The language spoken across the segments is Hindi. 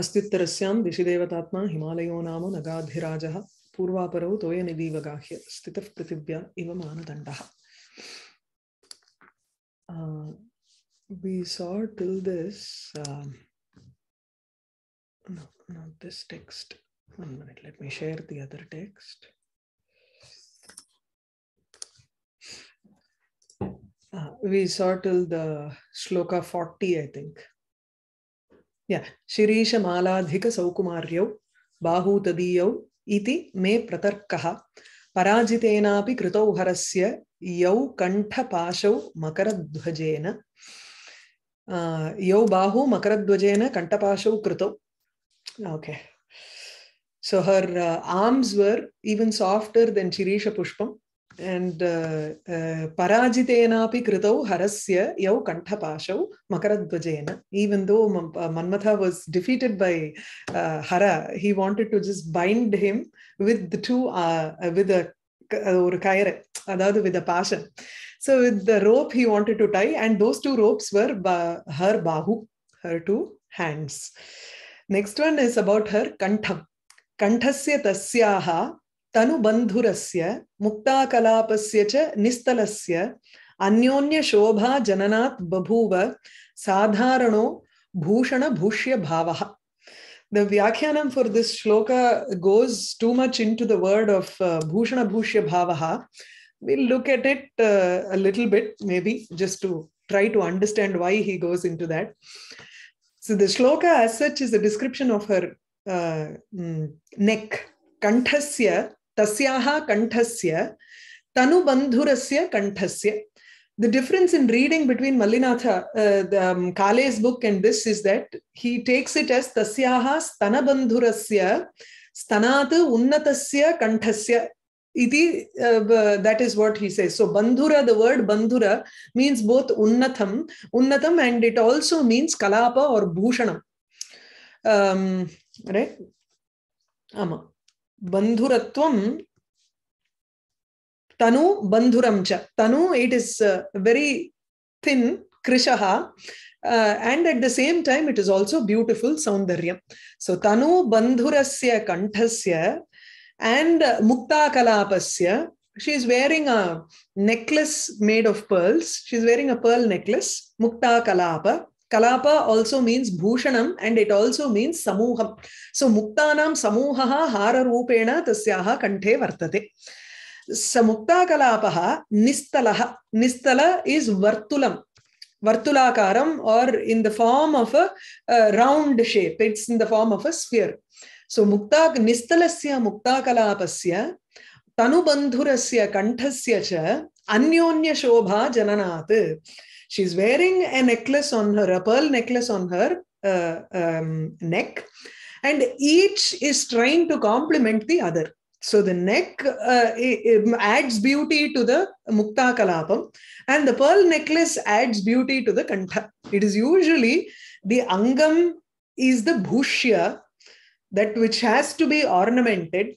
अस्तुतर दिशि देवतात्मा हिमालयो नाम नगाधिराज पूर्वापर तोय निधिवगाह्य स्थित पृथिव्या इव मानदंड we saw till this not this text one minute let या शिरीश मालाधिक सौकुमार्यौ शिरीशमालाधिकसौकुमार्यौ तदीयौ इति मे प्रतर्कः पराजितेनापि कृतौ हरस्य यौ कण्ठपाशौ मकरध्वजेन यौ बाहु मकरध्वजेन कण्ठपाशौ कृतौ okay so her arms were even softer than shirish पुष्पम and uh, uh, parajitenapi kritau harasya yau kanthapashau makaradvajena even though uh, manmatha was defeated by uh, hara he wanted to just bind him with the two uh, with a ஒரு கயரை அதாவது with a fashion so with the rope he wanted to tie and those two ropes were her bahu her two hands next one is about her கண்டம் கண்டஸ்ய தஸ்யாக तनुबन्धुरस्य मुक्ताकलापस्य च निस्थलस्य अन्योन्यशोभाजननात् बभूव साधारणो भूषणभूष्यभावः द व्याख्यानं for this shloka goes to much into the word of भूषणभूष्यभावः will look at it little bit maybe just to try to understand why he goes into that so the shloka as such is a description of her neck कण्ठस्य तस्याः कण्ठस्य तनुबन्धुरस्य कण्ठस्य the difference in reading between Mallinatha, uh, the, um, Kale's book and this is that he takes it as Tasyaha Stanabandhurasya Stanatu Unnatasya Kanthasya. Iti, uh, that is what he says. So, Bandhura, the word Bandhura means both Unnatham, Unnatham, and it also means Kalapa or Bhushanam. Um, right? Ama. बंधुरत्वम तनु बंधुरम च तनु इट इज वेरी थिन कृशः and at the same time it is also beautiful सौंदर्य सो तनु बंधुरस्य कंठस्य एंड मुक्ता कलापस्य she is wearing a necklace made of pearls she is wearing a pearl necklace मुक्ता कलाप Kalapa also means Bhushanam and it also means Samuham. So Muktanam Samuhaha Hara Rupena Tasyaha Kante Vartate. So Muktakalapaha Nistalaha. Nistala is Vartulam. Vartulakaram or in the form of a, a round shape. It's in the form of a sphere. So Mukta Nistalasya Muktakalapasya Tanubandhurasya Kanthasya Cha Anyonya Shobha Jananath. She's wearing a necklace on her, a pearl necklace on her uh, um, neck, and each is trying to complement the other. So the neck uh, adds beauty to the Mukta Kalapam, and the pearl necklace adds beauty to the Kantha. It is usually the Angam is the Bhushya, that which has to be ornamented,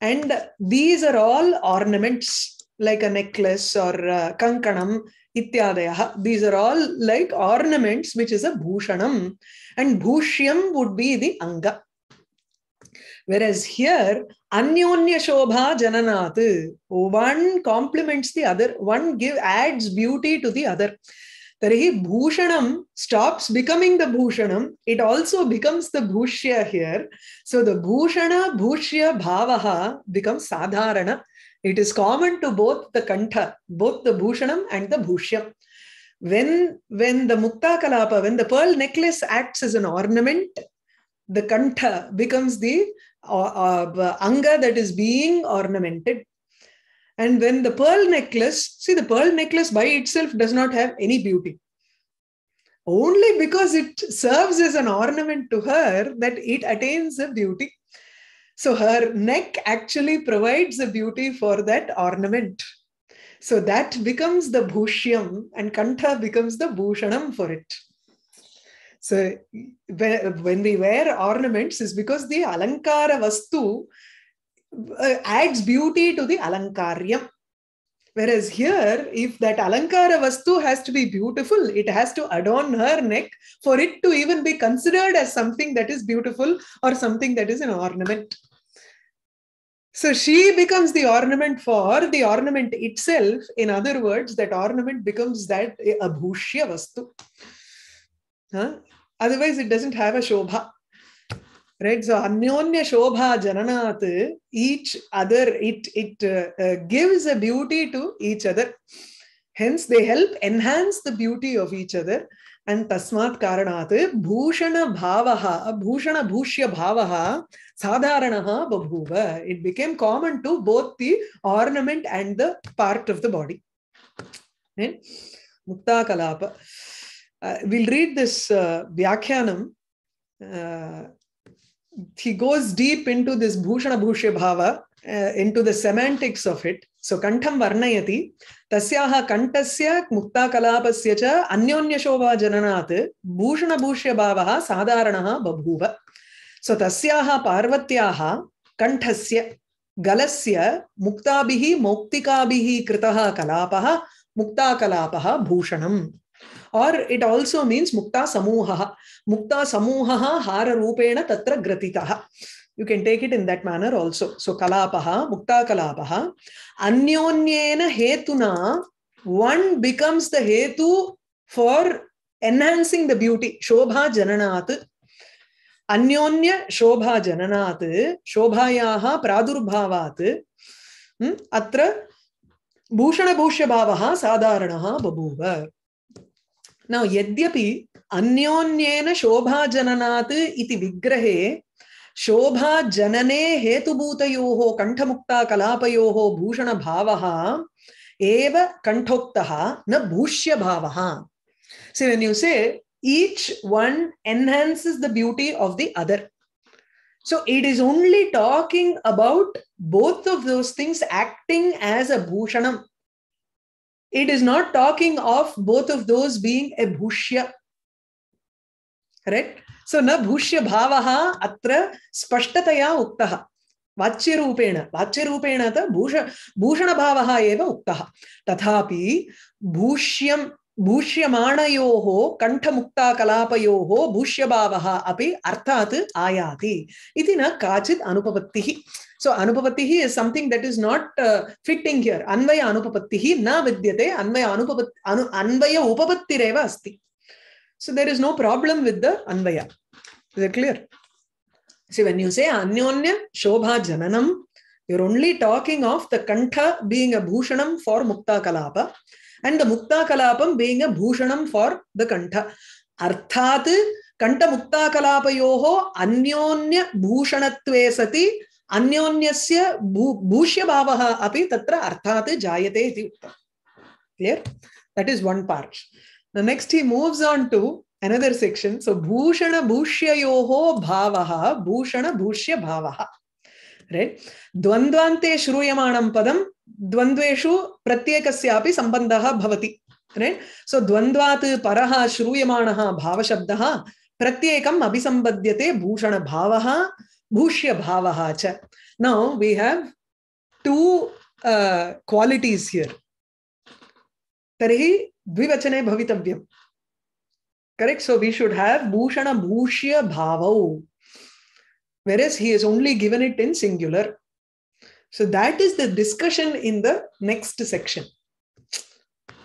and these are all ornaments like a necklace or uh, kankanam, ityadayaha. These are all like ornaments, which is a bhushanam. And bhushyam would be the anga. Whereas here, anyonya shobha jananat. One complements the other. One give adds beauty to the other. Tarihi bhushanam stops becoming the bhushanam. It also becomes the bhushya here. So the bhushana, bhushya, bhavaha becomes sadharana. It is common to both the kantha, both the bhushanam and the bhushyam. When, when the mukta kalapa, when the pearl necklace acts as an ornament, the kantha becomes the uh, uh, anga that is being ornamented. And when the pearl necklace, see, the pearl necklace by itself does not have any beauty. Only because it serves as an ornament to her that it attains a beauty. So her neck actually provides the beauty for that ornament. So that becomes the bhushyam and kantha becomes the bhushanam for it. So when we wear ornaments is because the alankara vastu uh, adds beauty to the alankaryam. Whereas here, if that Alankara Vastu has to be beautiful, it has to adorn her neck for it to even be considered as something that is beautiful or something that is an ornament. So she becomes the ornament for the ornament itself. In other words, that ornament becomes that abhushya vastu. Huh? Otherwise, it doesn't have a shobha right so anyonya shobha jananat each other it it uh, uh, gives a beauty to each other hence they help enhance the beauty of each other and tasmat karanat bhushana bhavaha bhushana bhushya bhavaha sadharanaha babhuva it became common to both the ornament and the part of the body right mukta kalapa uh, we'll read this uh, vyakhyanam uh, he goes deep into this Bhushana Bhushya Bhava, uh, into the semantics of it. So Kantham Varnayati, Tasyaha Kantasya Mukta Kalapasya Cha Anyonyashova Jananath Bhushana Bhushya Bhavaha Sadharanaha Babhuva. So Tasyaha Parvatyaha Kanthasya Galasya Muktabihi Moktikabihi Kritaha Kalapah Muktakalapaha Bhushanam. or it also means mukta Samuha. mukta Samuha hara rupena tatra gratitaha you can take it in that manner also so kalapaha mukta kalapaha anyonyena hetuna one becomes the hetu for enhancing the beauty shobha jananat अन्योन्य शोभा जननात् शोभायाः प्रादुर्भावात् अत्र भूषणभूष्यभावः साधारणः बभूव नौ यद्यपि अन्योन्येन शोभाजननात् इति विग्रहे शोभाजनने हेतुभूतयोः कण्ठमुक्ताकलापयोः भूषणभावः एव कण्ठोक्तः न भूष्यभावः सि when you say each one enhances the beauty of the other so it is only talking about both of those things acting as a भूषणम् it is not talking of both of those being a bhushya. Correct? So na bhushya bhavaha atra spashtataya uktaha. वाच्यरूपेण वाच्यरूपेण त भूष भूषणभावः एव उक्तः तथापि भूष्यं भूष्यमाणयोः कण्ठमुक्ताकलापयोः भूष्यभावः अपि अर्थात् आयाति इति न काचि अनुपपत्तिः सो अनुपपत्तिः is something that is not fitting here अन्वय अनुपपत्तिः न विद्यते अन्वय अनुपपत् अनु अन्वय उपपत्तिरेव अस्ति so there is no problem with the अन्वय is it clear see when you say अन्योन्य शोभा जननम् you're only talking of the kantha being a bhushanam for mukta kalapa and the Mukta Kalapam being a Bhushanam for the Kanta. Arthat Kanta Mukta Kalapayoho Anyonya Bhushanatve Sati sya Bhushya Bhavaha Api Tatra Arthat Jayate Iti Clear? That is one part. The next he moves on to another section. So Bhushana Bhushya Yoho Bhavaha Bhushana Bhushya Bhavaha. Right? Dwandvante Shruyamanam Padam द्वन्द्वेषु प्रत्येकस्यापि सम्बन्धः भवति रैट् सो द्वन्द्वात् परः श्रूयमाणः भावशब्दः प्रत्येकम् अभिसम्बध्यते भूषणभावः भूष्यभावः च now we have two qualities here तर्हि द्विवचने भवितव्यं correct so we should have bhushana bhushya bhavau whereas he is only given it in singular So that is the discussion in the next section.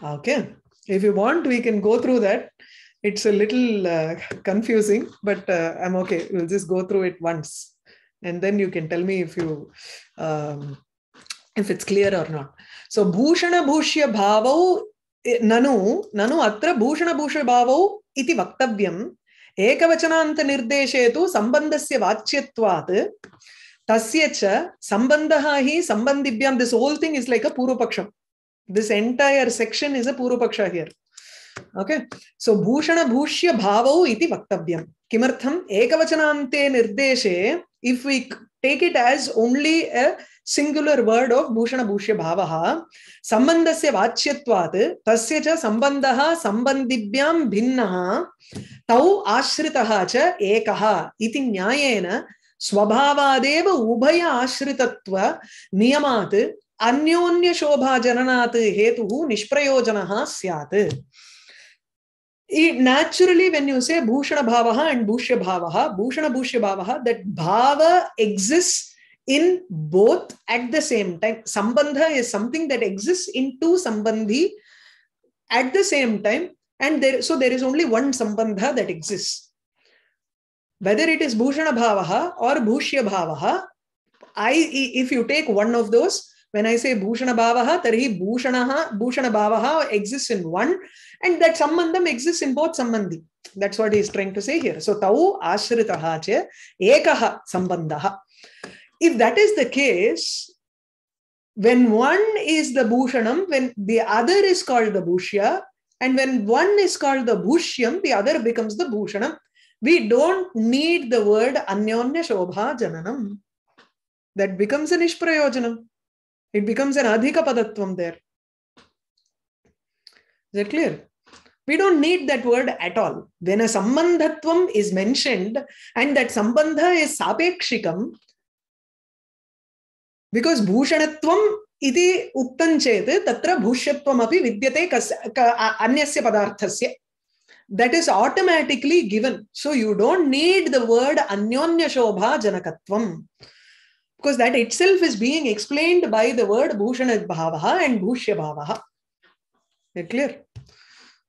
Okay. If you want, we can go through that. It's a little uh, confusing, but uh, I'm okay. We'll just go through it once. And then you can tell me if you um, if it's clear or not. So Bhushana Bhushya Bhavau eh, Nanu Nanu Atra Bhushana Bhushya Bhavau Iti Vaktavyam Ekavachananta Nirdeshe Tu Sambandasya Vachyatvat तस्य च सम्बन्धः हि सम्बन्धिभ्यां this whole thing is like a पूर्वपक्षं this entire section is a पूर्वपक्ष हियर् ओके सो भूषणभूष्य भावौ इति वक्तव्यं किमर्थम् एकवचनान्ते निर्देशे if we take it as only a singular word of भूषणभूष्य भावः सम्बन्धस्य वाच्यत्वात् तस्य च सम्बन्धः सम्बन्धिभ्यां भिन्नः तौ आश्रितः च एकः इति न्यायेन स्वभावादेव उभय आश्रितत्व नियमात् अन्योन्य शोभा जननात् हेतुः निष्प्रयोजनः स्यात् naturally when you say bhushana bhavaha and bhushya bhavaha bhushana bhushya bhavaha that bhava exists in both at the same time. Sambandha is something that exists in two sambandhi at the same time. And there, so there is only one sambandha that exists. whether it is bhushana bhavaha or bhushya bhavaha i if you take one of those when i say bhushana bhavaha tarhi bhushanaha bhushana bhavaha exists in one and that sammandam exists in both samandhi. that's what he is trying to say here so tau ashritaha che ekaha sambandhaha if that is the case when one is the bhushanam when the other is called the bhushya and when one is called the bhushyam the other becomes the bhushanam we don't need the word anyonya shobha jananam. That becomes an ishprayojanam. It becomes an adhika padatvam there. Is that clear? We don't need that word at all. When a sambandhatvam is mentioned and that sambandha is sapekshikam, because भूषणत्वम् इति उक्तं tatra तत्र भूष्यत्वमपि विद्यते कस् anyasya पदार्थस्य that is automatically given. So you don't need the word Anyonya Shobha Janakatvam because that itself is being explained by the word bhushanad Bhavaha and Bhushya Bhavaha. Clear?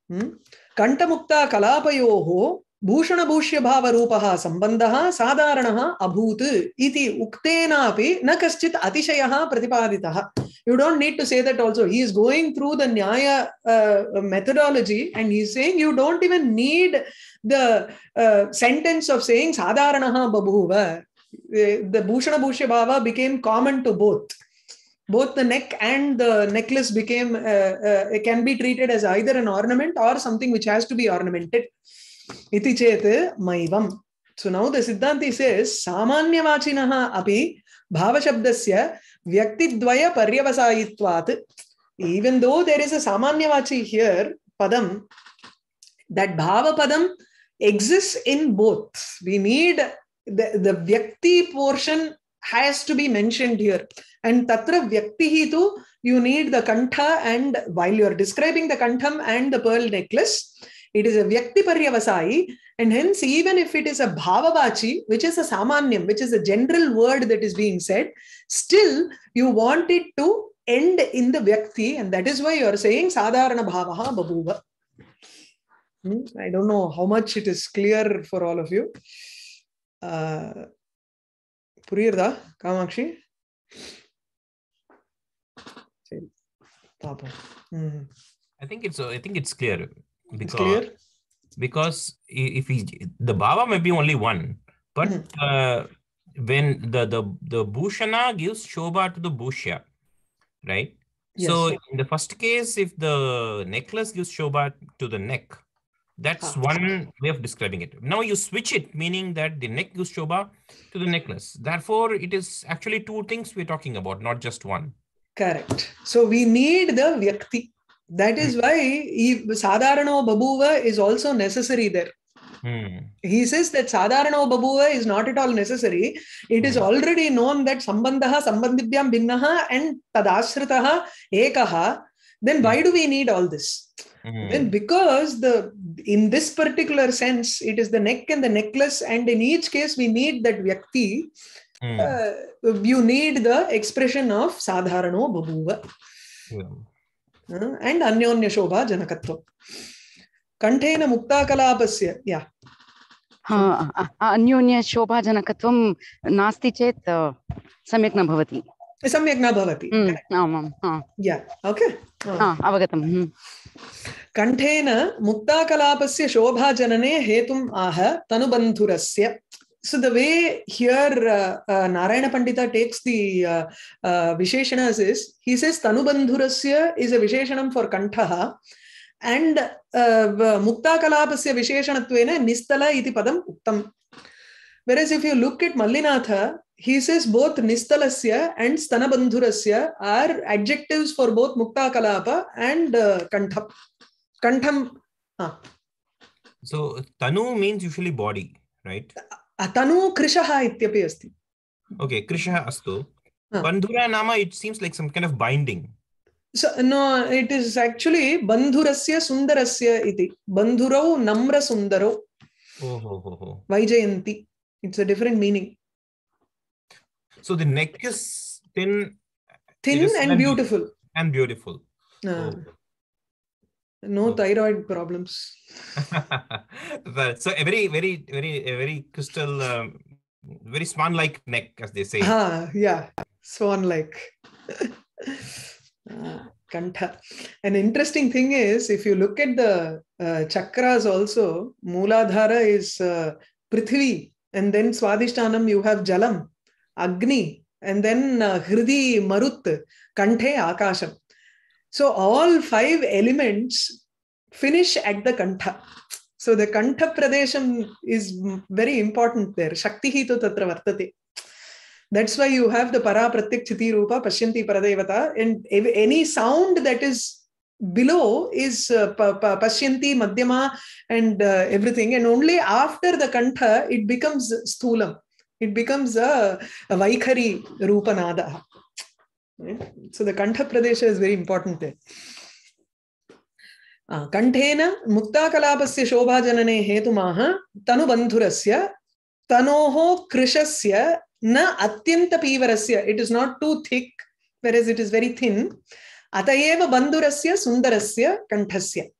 Hmm? Kantamukta Kalapayoho Bhushan भूष्य भाव रूप संबंध साधारण अभूत इति उक्तेनापि न कश्चित अतिशय प्रतिपादितः You don't need to say that also. He is going through the Nyaya uh, methodology and he's saying you don't even need the uh, sentence of saying Sadharanaha Babhuva. The Bhushana Bhushya Bhava became common to both. Both the neck and the necklace became uh, uh, can be treated as either an ornament or something which has to be ornamented. Iti chet maivam. So now the Siddhanti says, vachinaha api shabdasya." व्यक्तिद्वय पर्यवसायित्वात् even though there is a सामान्य वाची हियर पदम दट भाव पदम exist in both we need the व्यक्ति portion has to be mentioned here and तत्र व्यक्ति ही तो यू नीड द कंठ and while you are describing the कंठम and the pearl necklace it is a व्यक्ति पर्यवसायी And hence, even if it is a bhavavachi, which is a samanyam, which is a general word that is being said, still you want it to end in the vyakti. And that is why you are saying sadharana bhavaha babhuva. Hmm? I don't know how much it is clear for all of you. Uh, Kamakshi? Hmm. I think it's I think it's clear it's clear? because if he the baba may be only one but mm-hmm. uh, when the the the bhushana gives shobha to the bhushya right yes. so in the first case if the necklace gives shobha to the neck that's one way of describing it now you switch it meaning that the neck gives shobha to the necklace therefore it is actually two things we're talking about not just one correct so we need the vyakti that is why he, Sadharano Babuva is also necessary there. Hmm. He says that sadharano babuva is not at all necessary. It is hmm. already known that sambandhaha, sambandhibhyam binnaha and tadasritaha ekaha. Then why do we need all this? Hmm. Then because the in this particular sense, it is the neck and the necklace, and in each case we need that vyakti. Hmm. Uh, you need the expression of sadharano babuva. Hmm. And अन्योन्य एण्ड् अन्योन्यशोभा जनकत्वं कण्ठेन मुक्ताकलापस्य या जनकत्व नास्ति चेत सम्यक न भवति सम्यक् न भवति ओके अवगतं कण्ठेन मुक्ताकलापस्य शोभाजनने हेतुम् आह तनुबन्धुरस्य so the way here uh, uh, Narayana Pandita takes the uh, uh, Visheshanas is, he says Tanubandhurasya is a Visheshanam for Kantaha and uh, Mukta Kalapasya Visheshanatvena Nistala iti padam uktam. Whereas if you look at Mallinatha, he says both Nistalasya and Stanabandhurasya are adjectives for both Mukta Kalapa and uh, Kantham. Kantham. So Tanu means usually body, right? Uh, अतनु कृशः इत्यपि अस्ति ओके कृशः अस्तु बन्धुरः नाम it seems like some kind of bending no it is actually बन्धुरस्य सुन्दरस्य इति बन्धुरौ नम्रसुन्दरौ वैजयन्ति it's a different meaning so the neck is thin thin and beautiful and beautiful no okay. thyroid problems well so a very very very a very crystal um, very swan like neck as they say ah, yeah swan like uh, kantha an interesting thing is if you look at the uh, chakras also mooladhara is uh, prithvi and then swadhishtanam you have jalam agni and then uh, hridi marut kanthe akasham So all five elements finish at the Kantha. So the Kantha Pradesham is very important there. Shakti to tatra vartate. That's why you have the para pratik chiti rupa pashyanti paradevata and any sound that is below is uh, pashyanti madhyama and uh, everything and only after the kantha it becomes sthulam it becomes a, a vaikhari rupanada so the Kantha Pradesha is very important there. Uh, Kantena Muktakalapasya Shobha Janane Hetumaha Tanubanthurasya Tanoho Krishasya Na Atyanta Pivarasya. It is not too thick, whereas it is very thin. Atayeva Bandurasya Sundarasya Kanthasya.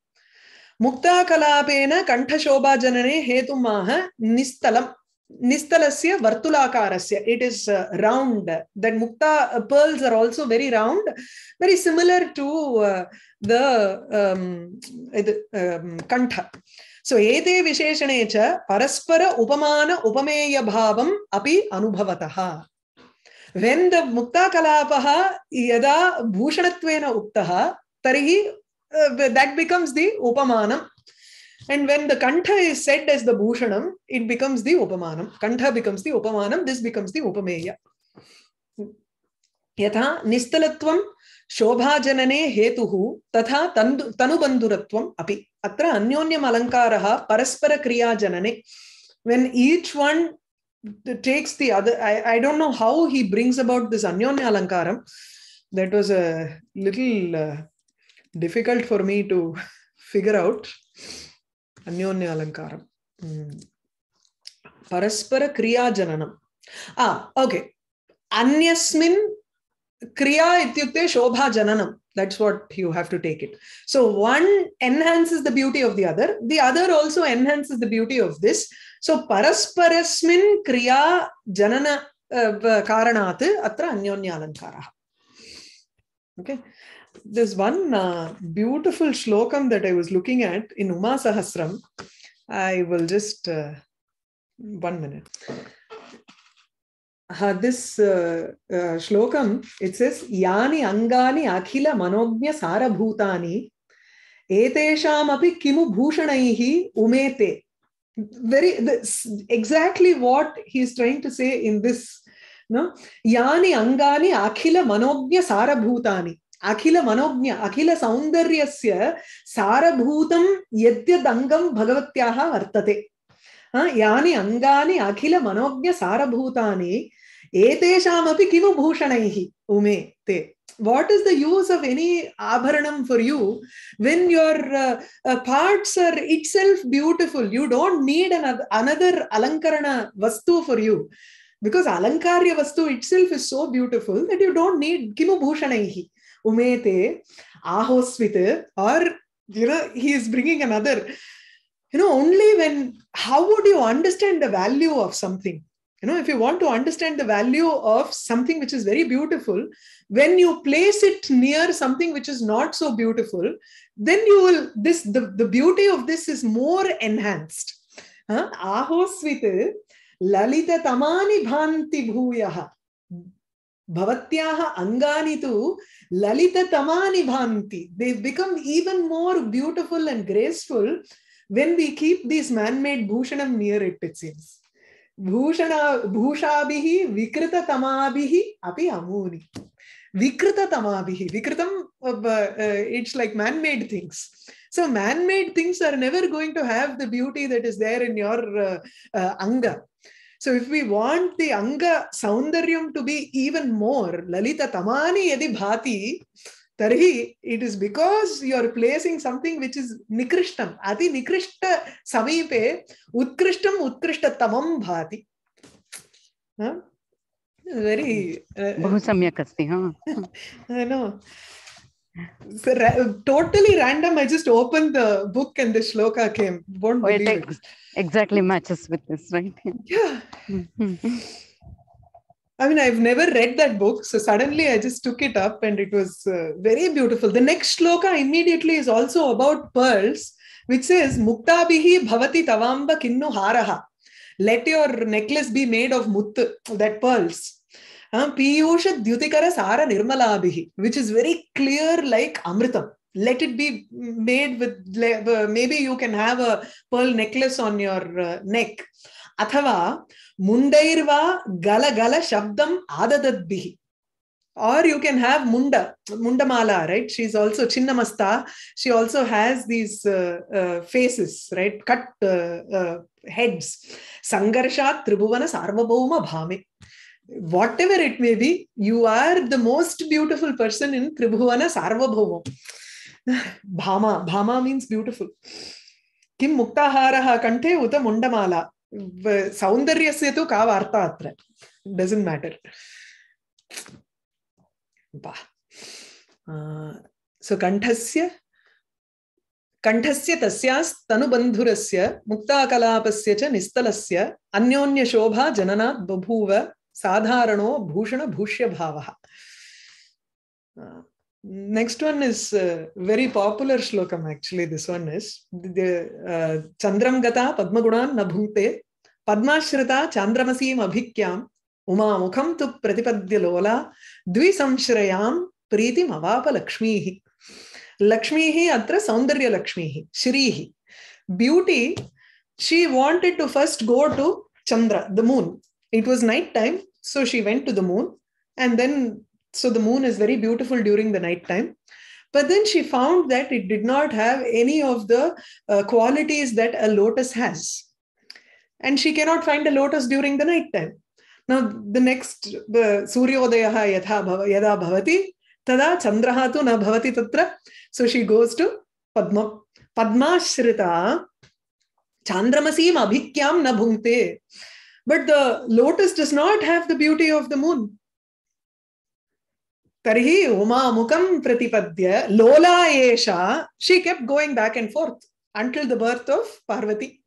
Mukta Kalapena Kantha Shobha Janane Hetumaha Nistalam. Nistalasya Vartulakarasya. It is uh, round. That Mukta uh, pearls are also very round, very similar to uh, the, um, the um, Kantha. So, ete visheshane cha paraspara upamana upameya bhavam api anubhavataha. When the Mukta Kalapaha yada bhushanatwena uktaha, tarihi, uh, that becomes the upamanam And when the Kantha is said as the Bhushanam, it becomes the Upamanam. Kantha becomes the Upamanam, this becomes the Upameya. यथा निस्तलत्वं शोभाजनने हेतुः तथा तनु तनुबन्धुरत्वम् अपि अत्र paraspara kriya Janane. when each one takes the other I, I don't know how he brings about this anyonya alankaram that was a little uh, difficult for me to figure out అన్యోన్య అలంకారం పరస్పర క్రియాజననం ఆ ఓకే అన్యస్మిన్ క్రియా ఇత్యుక్తే శోభాజననం that's what you have to take it so one enhances the beauty of the other the other also enhances the beauty of this so parasparasmin kriya janana karanat atra anyonya alankarah okay there's one uh, beautiful shlokam that I was looking at in Uma Sahasram. I will just, uh, one minute. Uh, this uh, uh, shlokam, it says, Yani angani akhila manojnya sarabhutani bhutani eteshamapi kimu bhushanaihi umete. Very, this, exactly what he's trying to say in this. No? Yani angani akhila manojnya sarabhutani अखिलमनोज्ञ अखिलसौन्दर्यस्य सारभूतं यद्यदङ्गं भगवत्याः वर्तते यानि अङ्गानि अखिलमनोज्ञसारभूतानि एतेषामपि किमु भूषणैः उमे ते what is the use of any abharanam for you when your uh, uh, parts are itself beautiful you don't need another, another alankarana vastu for you because alankarya vastu itself is so beautiful that you don't need kimu bhushanaihi umete ahosvit or you know he is bringing another you know only when how would you understand the value of something you know if you want to understand the value of something which is very beautiful when you place it near something which is not so beautiful then you will this the, the beauty of this is more enhanced aho svite lalita tamani bhanti bhuyaha भवत्याः अङ्गानि तु ललिततमानि भान्ति they become even more beautiful and graceful when we keep these man-made bhushanam near it, it seems. Bhushana, bhushabihi, vikritatamabihi, api amuni. Vikritatamabihi, vikritam, uh, uh, it's like man-made things. So man-made things are never going to have the beauty that is there in your uh, uh, anga. So if we want the Anga Saundaryam to be even more, Lalita Tamani Yadi Bhati, Tarhi, it is because you are placing something which is Nikrishtam. Adi Nikrishta Samipe Utkrishtam Utkrishta Tamam Bhati. Huh? Very. Uh, बहु सम्यक् अस्ति हा totally random. I just opened the book and the shloka came. Won't oh, believe it. Exactly matches with this, right? Yeah. I mean, I've never read that book, so suddenly I just took it up, and it was uh, very beautiful. The next shloka immediately is also about pearls, which says "Muktabihi bhavati tavamba kinnu haraha." Let your necklace be made of muttu, that pearls. Piyusha Dyutikara Nirmalabihi, which is very clear like Amritam. Let it be made with, maybe you can have a pearl necklace on your neck. Athava Mundaiva Gala Gala Shabdam Adadadbihi. Or you can have Munda, Mundamala, right? She's also Chinnamasta. She also has these uh, uh, faces, right? Cut uh, heads. Sangarsha Tribhuvana Sarvabhauma Bhame. whatever it may be, you are the most beautiful person in Tribhuvana Sarvabhauma. Bhama, Bhama means beautiful. Kim Muktaharaha Kante Uta Mundamala. सौन्दर्यस्य तु का वार्ता अत्र डजन्ट् म्याटर् वा सो कण्ठस्य कण्ठस्य तस्यास्तनुबन्धुरस्य मुक्ताकलापस्य च निस्तलस्य अन्योन्यशोभा जननात् बभूव साधारणो भूषण भूष्य भाव next one is very popular श्लोकम एक्चुअली दिस वन इज चंद्रम गता पद्मगुणा न भूते पद्माश्रिता चांद्रमसीम अभिक्याम उमा मुखम तु प्रतिपद्य लोला द्विसंश्रयाम प्रीति मवाप लक्ष्मी ही लक्ष्मी ही अत्र सौंदर्य लक्ष्मी ही श्री ही beauty she wanted to first go to Chandra the moon it was nighttime so she went to the moon and then so the moon is very beautiful during the nighttime but then she found that it did not have any of the uh, qualities that a lotus has and she cannot find a lotus during the nighttime now the next the uh, suryodaya yatha bhava yada bhavati tada chandraha tu na bhavati tatra so she goes to padma padmashrita chandramasim abhikyam na bhunte. But the lotus does not have the beauty of the moon. Tarihi Uma Mukam Pratipadya Lola Esha. She kept going back and forth until the birth of Parvati.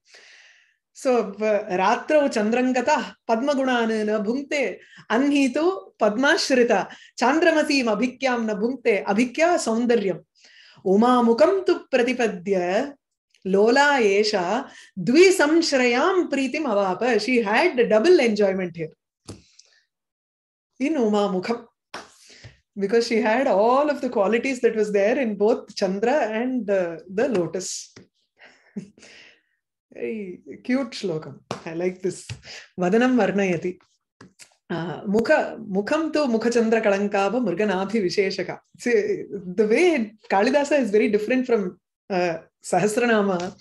So uh, Ratra Chandrangata Padma Gunanana Bhunte Anhitu Padma Shrita Chandramasim Abhikyam Nabhunte Abhikya Soundaryam. Uma Mukam Tu Pratipadya Lola Esha Dvisamshrayam Pritim Avapa. She had double enjoyment here in Uma Mukham because she had all of the qualities that was there in both Chandra and uh, the lotus. Very cute shlokam. I like this. Vadanam Varnayati. uh, mukha mukham मुख मुखम तो मुखचंद्र कलंकाभ मृगनाभि विशेषक the way Kalidasa is very different from Sahasranama.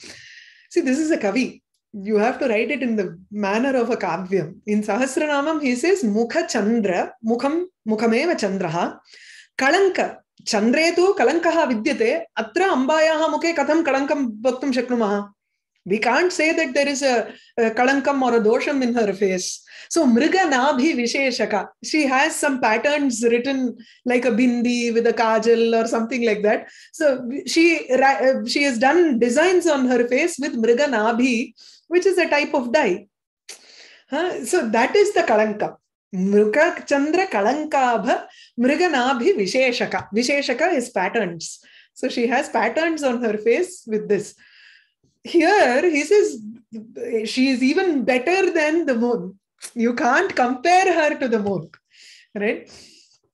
See, this is a Kavi. You have to write it in the manner of a Kavyam. In Sahasranamam, he says, Mukha Chandra, Mukham, Mukhameva Chandraha, Kalanka, चन्द्रे तु कलङ्कः विद्यते अत्र अम्बायाः मुखे कथं कलङ्कं वक्तुं शक्नुमः We can't say that there is a, a kalankam or a dosham in her face. So mriga nabhi visheshaka. She has some patterns written like a bindi with a kajal or something like that. So she she has done designs on her face with mriga nabhi, which is a type of dye. Huh? So that is the kalankam. ಮೃಗ chandra kalankabha mriganabhi visheshaka. Visheshaka is patterns. So she has patterns on her face with this here he says she is even better than the moon. You can't compare her to the moon, right?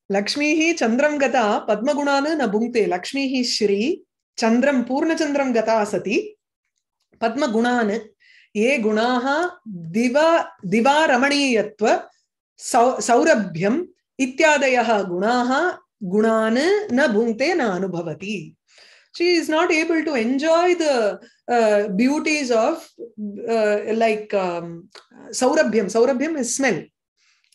Lakshmi hi Chandram gata Padmagunana na bungte. Lakshmi hi Shri Chandram Purna Chandram gata sati Padmagunana ये गुणाः diva दिवारमणीयत्व सौ सौरभ्यम् इत्यादयः gunaha गुणान् na भुङ्क्ते na anubhavati she is not able to enjoy the uh, beauties of uh, like um, saurabhyam. Saurabhyam is smell,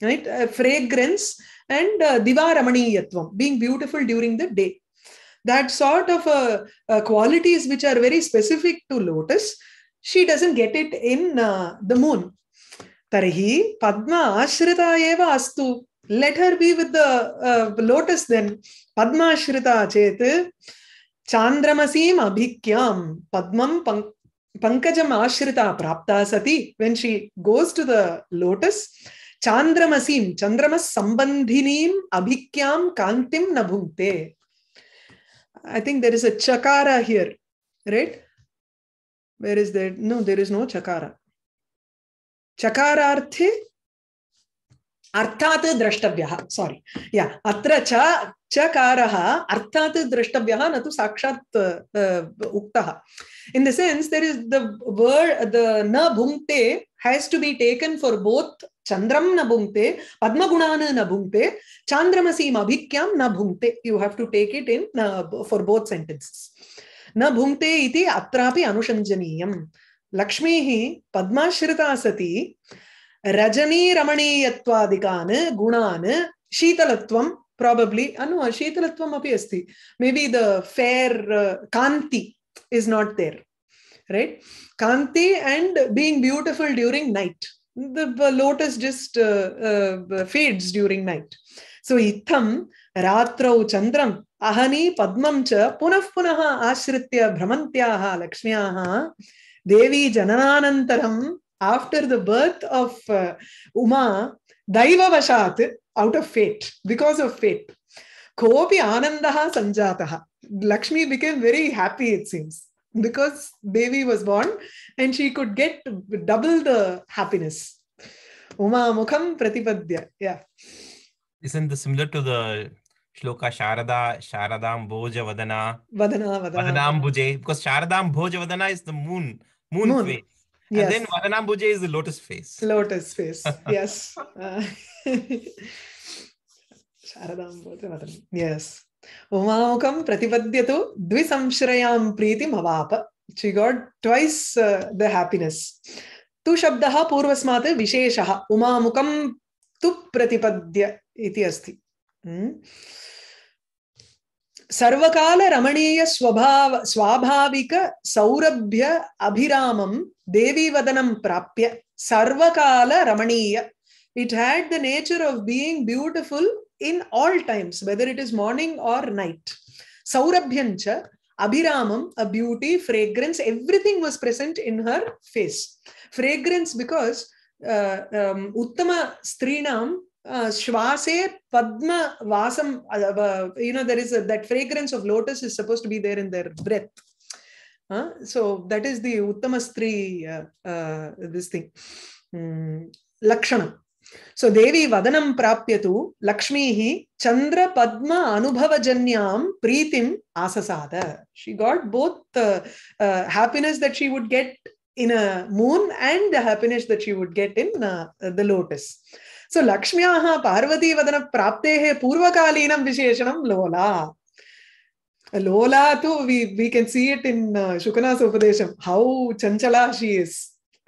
right? Uh, fragrance and uh, divaramaniyattvam, being beautiful during the day. That sort of uh, uh, qualities which are very specific to lotus, she doesn't get it in uh, the moon. Tarhi Padma Ashrita Eva Astu. Let her be with the lotus then. Padma Ashrita Chet. Chandramasiam Abhikyam Padmam Pank Pankajam Ashrita Prapta Sati, when she goes to the lotus, Chandramasim, Chandramas Sambandhinim Abhikyam Kantim Nabhungte. I think there is a chakara here, right? Where is there? No, there is no chakara. Chakararthe अर्थात् द्रष्टव्यः सॉरी या अत्र च चकारः अर्थात् द्रष्टव्यः न तु साक्षात् उक्तः in the sense there is the word the न भुङ्क्ते has to be taken for both चंद्रम न भुङ्क्ते पद्मगुणान् न भुङ्क्ते चांद्रमसीम अभिक्यां न भुङ्क्ते you have to take it in for both sentences न भुङ्क्ते इति अत्रापि अनुषञ्जनीयम् लक्ष्मीः पद्माश्रिता सती रजनीरमणीयत्वादिकान् गुणान् शीतलत्वं probably anu uh, sheetalatvam api asti maybe the fair uh, kanti is not there right kanti and being beautiful during night the, the lotus just uh, uh, fades during night so itham रात्रौ चन्द्रम् अहनी पद्मं च पुनः पुनः आश्रित्य भ्रमन्त्याः लक्ष्म्याः देवी जननानन्तरं after the birth of uh, Uma, Daiva Vashat, out of fate, because of fate. Kopi Anandaha Sanjataha. Lakshmi became very happy, it seems, because baby was born and she could get double the happiness. Uma Mukham Pratipadya. Yeah. Isn't this similar to the shloka Sharada शारदाम भोज Vadana vadana. वदनाम भुजे बिकॉज शारदाम भोज Moon. Yes. And then Varanambuje is the lotus face. Lotus face, yes. Uh, yes. Umamukam pratipatyato dvisamshrayam priti mavapa. She got twice uh, the happiness. Tu shabdaha purvasmat visheshaha. Umamukam tu Pratipadya iti asti. Hmm? ಸರ್ವಕಾಲ ರಮಣೀಯ ಸ್ವಭಾವ ಸ್ವಾಭಾವಿಕ ಸೌರಭ್ಯ ಅಭಿರಾಮಂ ದೇವಿವದನಂ ಪ್ರಾಪ್ಯ ಸರ್ವಕಾಲ ರಮಣೀಯ it had the nature of being beautiful in all times, whether it is morning or night. Saurabhyancha, Abhiramam, a beauty, fragrance, everything was present in her face. Fragrance because uh, um, Uttama Strinam uh, Shvase Padma Vasam, uh, uh, you know, there is that fragrance of lotus is supposed to be there in their breath. So that is the Uttamastri, this thing, mm, So Devi Vadanam Prapyatu Lakshmihi Chandra Padma anubhava Anubhavajanyam Pritim Asasada. She got both uh, happiness that she would get in a moon and the happiness that she would get in the lotus. So so, लक्ष्म्याः पार्वतीवदनप्राप्तेः पूर्वकालीनं विशेषणं लोला लोला तु we we can see it in Shukanasa उपदेशं हौ चञ्चला शी इस्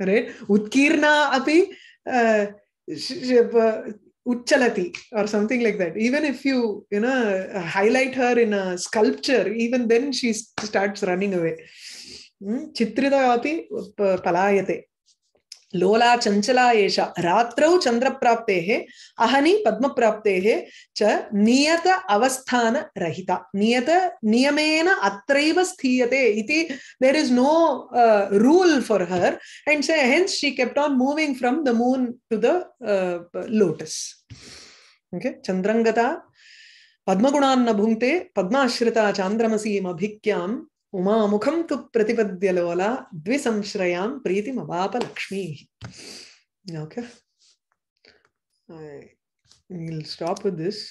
रैट् उत्कीर्णा अपि Uchchalati or something like that. Even if you, you know, highlight her in a sculpture, even then she starts running away. Chitrita api palayate. लोला चंचला एषा रात्रौ अहनी अहनि पद्मप्राप्तेः च नियत रहिता नियत नियमेन अत्रैव स्थीयते इति there is no rule for her and say hence she kept on moving from the moon to the lotus okay चंद्रंगता पद्मगुणान्न भुंते पद्माश्रिता अभिक्याम ఉమాముఖం తు ప్రతిపద్య లోల ద్వి సంశ్రయాం ప్రీతి మవాప Lakshmi okay stop with this